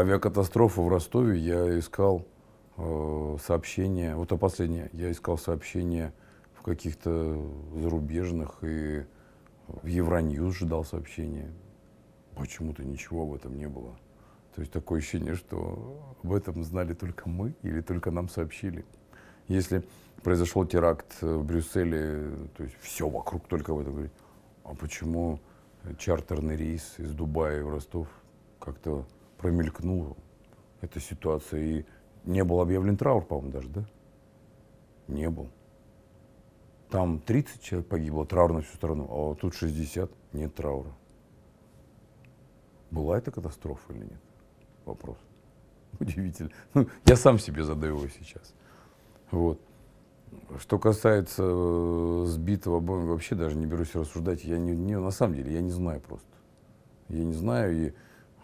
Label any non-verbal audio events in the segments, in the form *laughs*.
Авиакатастрофу в Ростове я искал э, сообщения, вот о последнее, я искал сообщения в каких-то зарубежных и э, в Евроньюз ждал сообщения. Почему-то ничего об этом не было. То есть такое ощущение, что об этом знали только мы или только нам сообщили. Если произошел теракт э, в Брюсселе, то есть все вокруг только об этом говорит. А почему чартерный рейс из Дубая в Ростов как-то промелькнула эта ситуация. И не был объявлен траур, по-моему, даже, да? Не был. Там 30 человек погибло, траур на всю страну, а тут 60, нет траура. Была это катастрофа или нет? Вопрос. *laughs* Удивительно. Ну, я сам себе задаю его сейчас. Вот. Что касается э, сбитого Боинга, вообще даже не берусь рассуждать. Я не, не, на самом деле, я не знаю просто. Я не знаю, и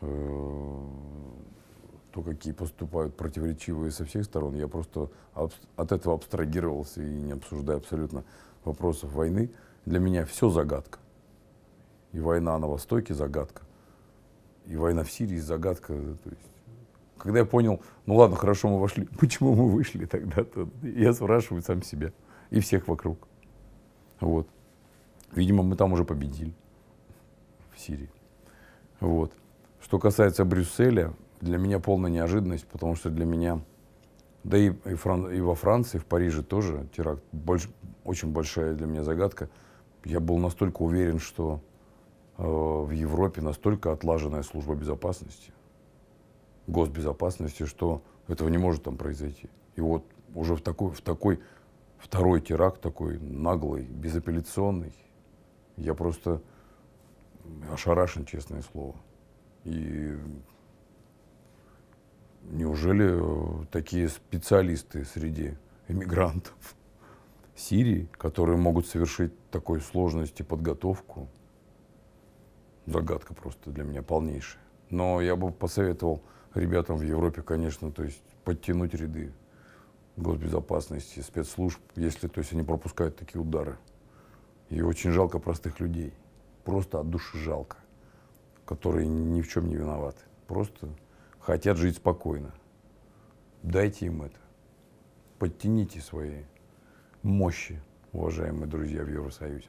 Э, то, какие поступают противоречивые со всех сторон, я просто от этого абстрагировался и не обсуждая абсолютно вопросов войны. Для меня все загадка. И война на Востоке загадка. И война в Сирии загадка. То есть, когда я понял, ну ладно, хорошо, мы вошли. *laughs* Почему мы вышли тогда? -то? Я спрашиваю сам себя и всех вокруг. Вот. Видимо, мы там уже победили в Сирии. Вот. Что касается Брюсселя, для меня полная неожиданность, потому что для меня, да и, и, Фран, и во Франции, в Париже тоже теракт, больш, очень большая для меня загадка. Я был настолько уверен, что э, в Европе настолько отлаженная служба безопасности, госбезопасности, что этого не может там произойти. И вот уже в такой, в такой второй теракт такой наглый, безапелляционный. Я просто ошарашен, честное слово. И неужели э, такие специалисты среди эмигрантов Сирии, которые могут совершить такой сложности подготовку? Загадка просто для меня полнейшая. Но я бы посоветовал ребятам в Европе, конечно, то есть подтянуть ряды госбезопасности, спецслужб, если то есть они пропускают такие удары. И очень жалко простых людей. Просто от души жалко которые ни в чем не виноваты, просто хотят жить спокойно. Дайте им это. Подтяните свои мощи, уважаемые друзья в Евросоюзе.